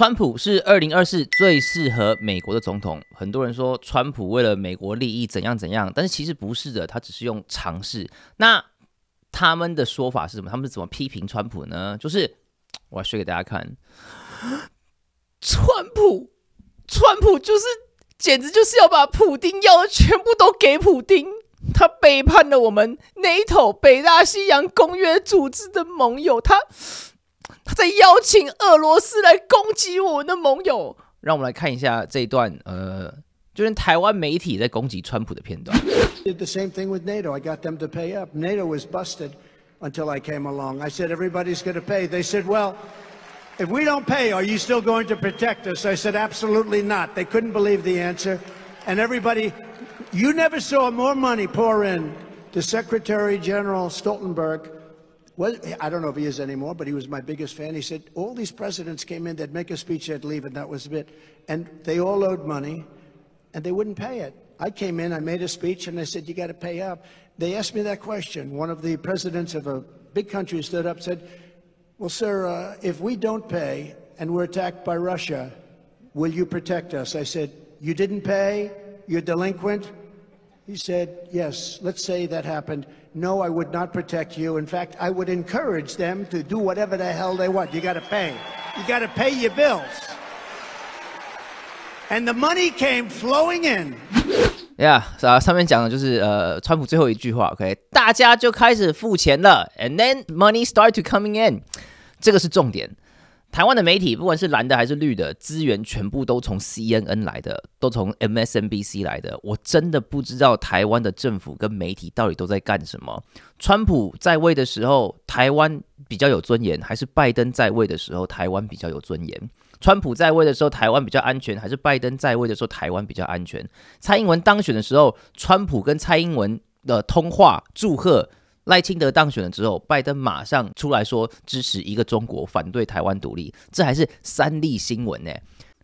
川普是二零二四最适合美国的总统。很多人说川普为了美国利益怎样怎样，但是其实不是的，他只是用尝试。那他们的说法是什么？他们怎么批评川普呢？就是我要说给大家看，川普，川普就是简直就是要把普丁要的全部都给普丁。他背叛了我们 NATO 北大西洋公约组织的盟友，他。在邀请俄罗斯来攻击我们的盟友，让我们来看一下这一段。呃，就是台湾媒体在攻击川普的片段。Did the same thing with NATO. I got them to pay up. NATO was busted until I came along. I said everybody's going to pay. They said, "Well, if we don't pay, are you still going to protect us?" I said, "Absolutely not." They couldn't believe the answer. And everybody, you never saw more money pour in to Secretary General Stoltenberg. well, I don't know if he is anymore, but he was my biggest fan. He said, all these presidents came in, they'd make a speech, they'd leave, and that was it. And they all owed money, and they wouldn't pay it. I came in, I made a speech, and I said, you got to pay up. They asked me that question. One of the presidents of a big country stood up and said, well, sir, uh, if we don't pay and we're attacked by Russia, will you protect us? I said, you didn't pay, you're delinquent, he said, Yes, let's say that happened. No, I would not protect you. In fact, I would encourage them to do whatever the hell they want. You got to pay. You got to pay your bills. And the money came flowing in. And then money start to coming in，这个是重点。台湾的媒体，不管是蓝的还是绿的，资源全部都从 C N N 来的，都从 M S N B C 来的。我真的不知道台湾的政府跟媒体到底都在干什么。川普在位的时候，台湾比较有尊严，还是拜登在位的时候台湾比较有尊严？川普在位的时候台湾比较安全，还是拜登在位的时候台湾比较安全？蔡英文当选的时候，川普跟蔡英文的通话祝贺。赖清德当选了之后，拜登马上出来说支持一个中国，反对台湾独立，这还是三例新闻呢。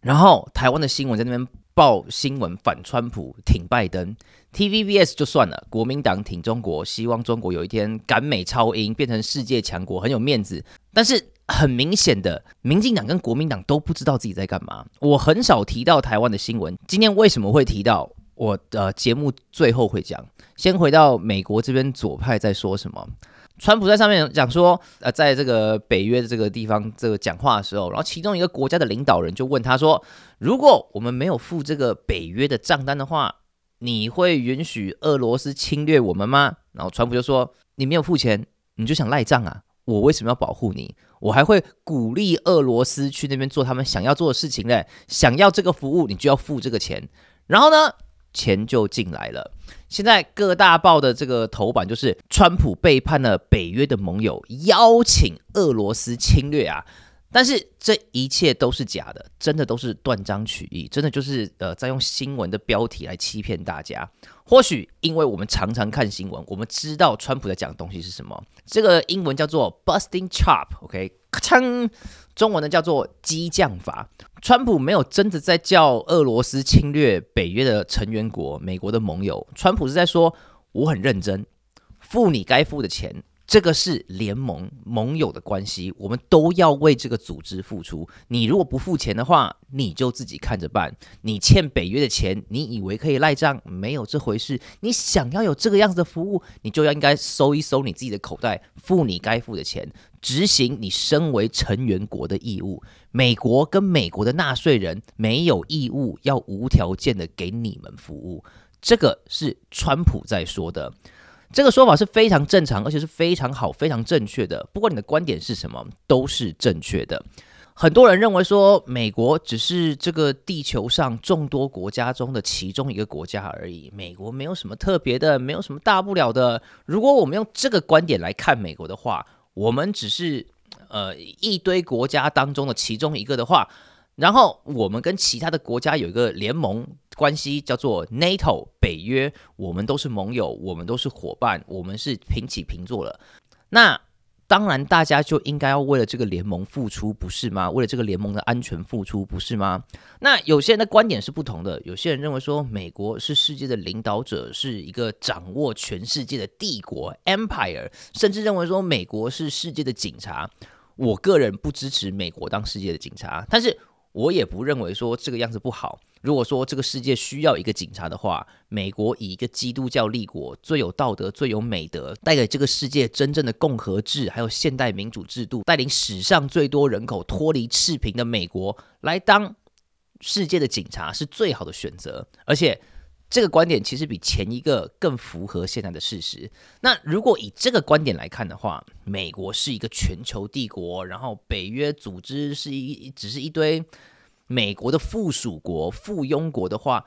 然后台湾的新闻在那边报新闻，反川普，挺拜登。TVBS 就算了，国民党挺中国，希望中国有一天赶美超英，变成世界强国，很有面子。但是很明显的，民进党跟国民党都不知道自己在干嘛。我很少提到台湾的新闻，今天为什么会提到？我呃，节目最后会讲。先回到美国这边，左派在说什么？川普在上面讲说，呃，在这个北约的这个地方，这个讲话的时候，然后其中一个国家的领导人就问他说：“如果我们没有付这个北约的账单的话，你会允许俄罗斯侵略我们吗？”然后川普就说：“你没有付钱，你就想赖账啊？我为什么要保护你？我还会鼓励俄罗斯去那边做他们想要做的事情嘞？想要这个服务，你就要付这个钱。”然后呢？钱就进来了。现在各大报的这个头版就是，川普背叛了北约的盟友，邀请俄罗斯侵略啊！但是这一切都是假的，真的都是断章取义，真的就是呃，在用新闻的标题来欺骗大家。或许因为我们常常看新闻，我们知道川普在讲的东西是什么。这个英文叫做 busting chop，OK。枪，中文呢叫做激将法。川普没有真的在叫俄罗斯侵略北约的成员国、美国的盟友，川普是在说我很认真，付你该付的钱。这个是联盟盟友的关系，我们都要为这个组织付出。你如果不付钱的话，你就自己看着办。你欠北约的钱，你以为可以赖账？没有这回事。你想要有这个样子的服务，你就要应该搜一搜你自己的口袋，付你该付的钱，执行你身为成员国的义务。美国跟美国的纳税人没有义务要无条件的给你们服务，这个是川普在说的。这个说法是非常正常，而且是非常好、非常正确的。不管你的观点是什么，都是正确的。很多人认为说，美国只是这个地球上众多国家中的其中一个国家而已，美国没有什么特别的，没有什么大不了的。如果我们用这个观点来看美国的话，我们只是呃一堆国家当中的其中一个的话，然后我们跟其他的国家有一个联盟。关系叫做 NATO 北约，我们都是盟友，我们都是伙伴，我们是平起平坐了。那当然，大家就应该要为了这个联盟付出，不是吗？为了这个联盟的安全付出，不是吗？那有些人的观点是不同的，有些人认为说美国是世界的领导者，是一个掌握全世界的帝国 Empire，甚至认为说美国是世界的警察。我个人不支持美国当世界的警察，但是。我也不认为说这个样子不好。如果说这个世界需要一个警察的话，美国以一个基督教立国，最有道德、最有美德，带给这个世界真正的共和制，还有现代民主制度，带领史上最多人口脱离赤贫的美国，来当世界的警察是最好的选择，而且。这个观点其实比前一个更符合现在的事实。那如果以这个观点来看的话，美国是一个全球帝国，然后北约组织是一只是一堆美国的附属国、附庸国的话，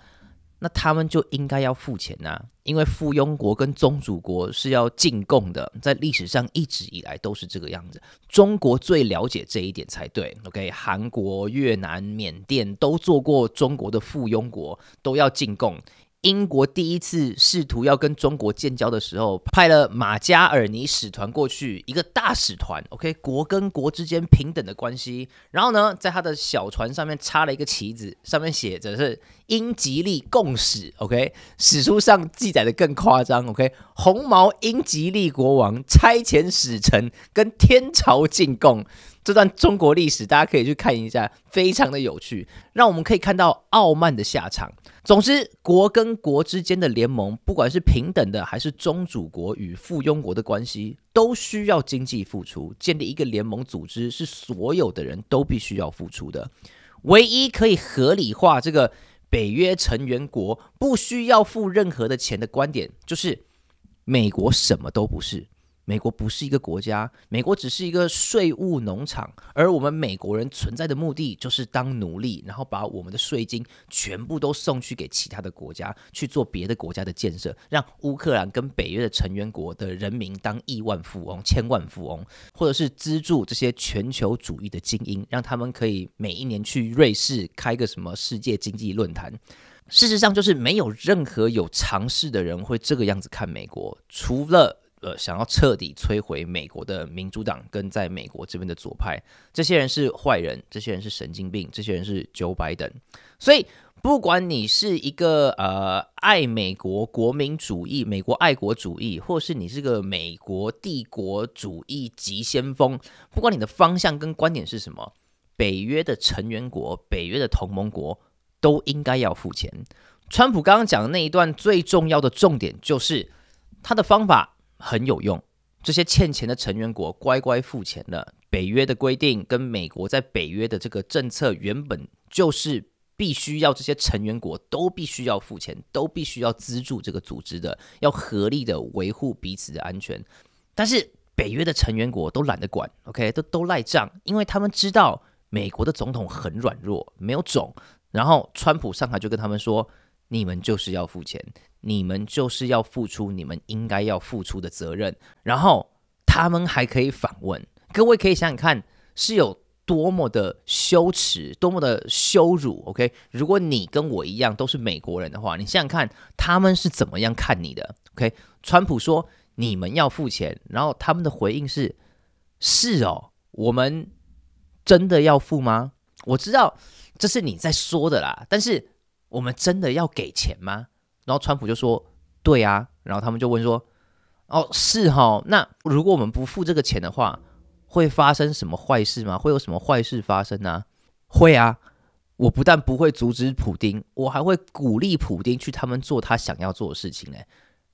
那他们就应该要付钱啊，因为附庸国跟宗主国是要进贡的，在历史上一直以来都是这个样子。中国最了解这一点才对。OK，韩国、越南、缅甸都做过中国的附庸国，都要进贡。英国第一次试图要跟中国建交的时候，派了马加尔尼使团过去，一个大使团，OK，国跟国之间平等的关系。然后呢，在他的小船上面插了一个旗子，上面写着是。英吉利共使，OK，史书上记载的更夸张，OK，红毛英吉利国王差遣使臣跟天朝进贡，这段中国历史大家可以去看一下，非常的有趣，让我们可以看到傲慢的下场。总之，国跟国之间的联盟，不管是平等的还是宗主国与附庸国的关系，都需要经济付出。建立一个联盟组织是所有的人都必须要付出的，唯一可以合理化这个。北约成员国不需要付任何的钱的观点，就是美国什么都不是。美国不是一个国家，美国只是一个税务农场，而我们美国人存在的目的就是当奴隶，然后把我们的税金全部都送去给其他的国家去做别的国家的建设，让乌克兰跟北约的成员国的人民当亿万富翁、千万富翁，或者是资助这些全球主义的精英，让他们可以每一年去瑞士开个什么世界经济论坛。事实上，就是没有任何有尝试的人会这个样子看美国，除了。呃，想要彻底摧毁美国的民主党跟在美国这边的左派，这些人是坏人，这些人是神经病，这些人是九百等。所以，不管你是一个呃爱美国国民主义、美国爱国主义，或是你是个美国帝国主义急先锋，不管你的方向跟观点是什么，北约的成员国、北约的同盟国都应该要付钱。川普刚刚讲的那一段最重要的重点就是他的方法。很有用，这些欠钱的成员国乖乖付钱了。北约的规定跟美国在北约的这个政策，原本就是必须要这些成员国都必须要付钱，都必须要资助这个组织的，要合力的维护彼此的安全。但是北约的成员国都懒得管，OK，都都赖账，因为他们知道美国的总统很软弱，没有种。然后川普上台就跟他们说。你们就是要付钱，你们就是要付出你们应该要付出的责任。然后他们还可以反问，各位可以想想看，是有多么的羞耻，多么的羞辱。OK，如果你跟我一样都是美国人的话，你想想看，他们是怎么样看你的？OK，川普说你们要付钱，然后他们的回应是：是哦，我们真的要付吗？我知道这是你在说的啦，但是。我们真的要给钱吗？然后川普就说：“对啊。”然后他们就问说：“哦，是哈？那如果我们不付这个钱的话，会发生什么坏事吗？会有什么坏事发生呢？”会啊！我不但不会阻止普丁，我还会鼓励普丁去他们做他想要做的事情哎。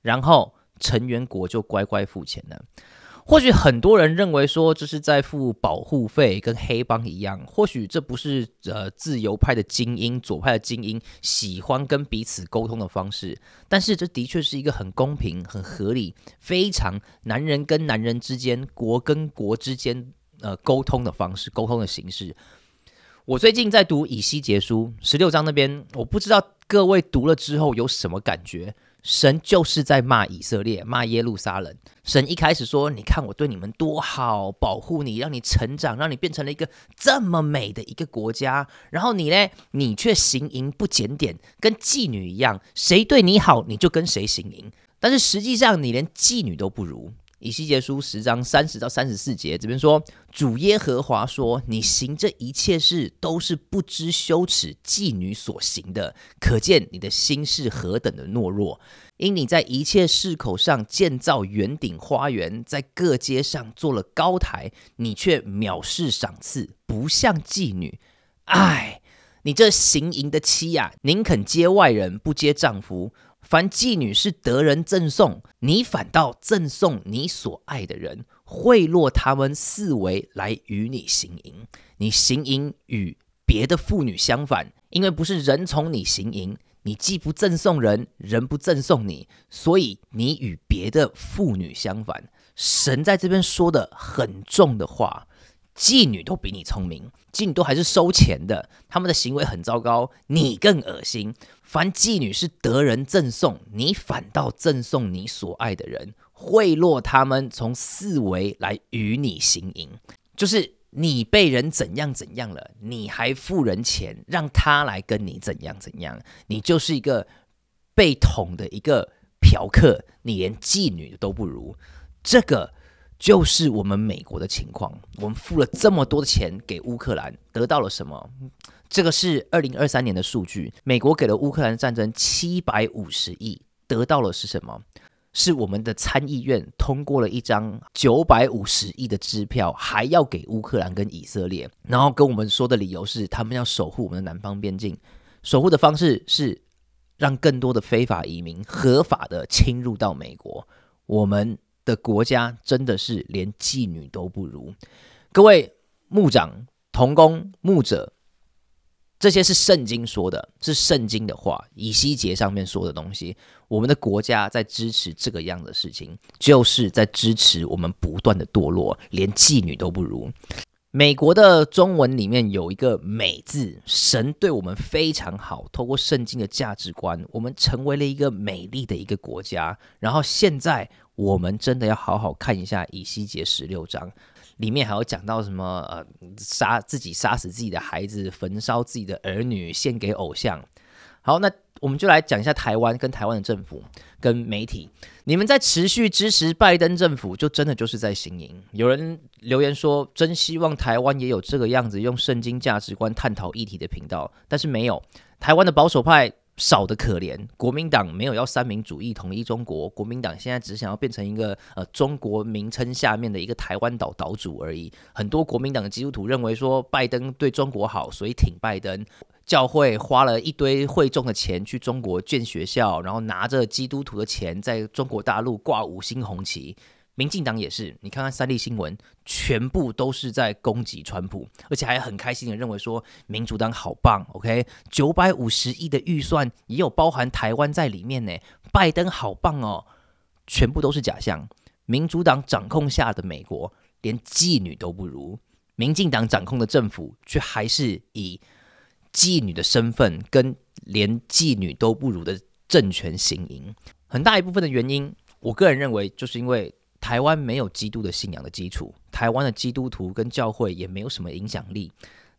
然后成员国就乖乖付钱了。或许很多人认为说这是在付保护费，跟黑帮一样。或许这不是呃自由派的精英、左派的精英喜欢跟彼此沟通的方式，但是这的确是一个很公平、很合理、非常男人跟男人之间、国跟国之间呃沟通的方式、沟通的形式。我最近在读《以西结书》十六章那边，我不知道各位读了之后有什么感觉。神就是在骂以色列，骂耶路撒冷。神一开始说：“你看我对你们多好，保护你，让你成长，让你变成了一个这么美的一个国家。然后你嘞，你却行淫不检点，跟妓女一样。谁对你好，你就跟谁行淫。但是实际上，你连妓女都不如。”以西结书十章三十到三十四节，这边说主耶和华说：“你行这一切事都是不知羞耻，妓女所行的。可见你的心是何等的懦弱，因你在一切市口上建造圆顶花园，在各街上做了高台，你却藐视赏赐，不像妓女。唉，你这行淫的妻呀，宁肯接外人，不接丈夫。”凡妓女是得人赠送，你反倒赠送你所爱的人，贿赂他们，四围来与你行淫。你行淫与别的妇女相反，因为不是人从你行淫，你既不赠送人，人不赠送你，所以你与别的妇女相反。神在这边说的很重的话。妓女都比你聪明，妓女都还是收钱的，他们的行为很糟糕，你更恶心。凡妓女是得人赠送，你反倒赠送你所爱的人，贿赂他们，从四围来与你行淫，就是你被人怎样怎样了，你还付人钱，让他来跟你怎样怎样，你就是一个被捅的一个嫖客，你连妓女都不如，这个。就是我们美国的情况，我们付了这么多的钱给乌克兰，得到了什么？这个是二零二三年的数据，美国给了乌克兰战争七百五十亿，得到了是什么？是我们的参议院通过了一张九百五十亿的支票，还要给乌克兰跟以色列，然后跟我们说的理由是，他们要守护我们的南方边境，守护的方式是让更多的非法移民合法的侵入到美国，我们。的国家真的是连妓女都不如。各位牧长、童工、牧者，这些是圣经说的，是圣经的话，以西结上面说的东西。我们的国家在支持这个样的事情，就是在支持我们不断的堕落，连妓女都不如。美国的中文里面有一个“美”字，神对我们非常好。透过圣经的价值观，我们成为了一个美丽的一个国家。然后现在。我们真的要好好看一下《以西结》十六章，里面还有讲到什么呃，杀自己杀死自己的孩子，焚烧自己的儿女，献给偶像。好，那我们就来讲一下台湾跟台湾的政府跟媒体，你们在持续支持拜登政府，就真的就是在行营。有人留言说，真希望台湾也有这个样子用圣经价值观探讨议题的频道，但是没有。台湾的保守派。少的可怜，国民党没有要三民主义统一中国，国民党现在只想要变成一个呃中国名称下面的一个台湾岛岛主而已。很多国民党的基督徒认为说拜登对中国好，所以挺拜登。教会花了一堆会众的钱去中国建学校，然后拿着基督徒的钱在中国大陆挂五星红旗。民进党也是，你看看三立新闻，全部都是在攻击川普，而且还很开心地认为说，民主党好棒，OK，九百五十亿的预算也有包含台湾在里面呢。拜登好棒哦，全部都是假象。民主党掌控下的美国连妓女都不如，民进党掌控的政府却还是以妓女的身份跟连妓女都不如的政权行营，很大一部分的原因，我个人认为，就是因为。台湾没有基督的信仰的基础，台湾的基督徒跟教会也没有什么影响力。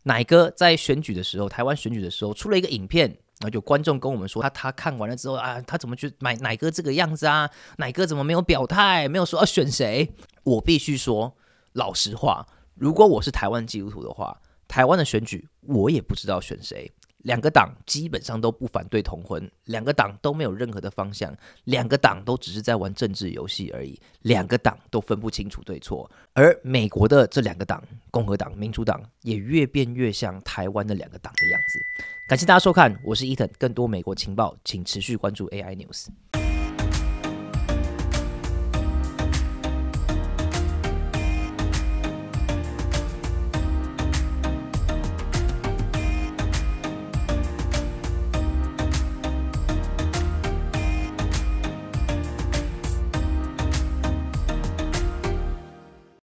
奶哥在选举的时候，台湾选举的时候出了一个影片，然后观众跟我们说，他他看完了之后啊，他怎么去买奶哥这个样子啊？奶哥怎么没有表态，没有说要选谁？我必须说老实话，如果我是台湾基督徒的话，台湾的选举我也不知道选谁。两个党基本上都不反对同婚，两个党都没有任何的方向，两个党都只是在玩政治游戏而已，两个党都分不清楚对错。而美国的这两个党，共和党、民主党，也越变越像台湾的两个党的样子。感谢大家收看，我是伊藤，更多美国情报请持续关注 AI News。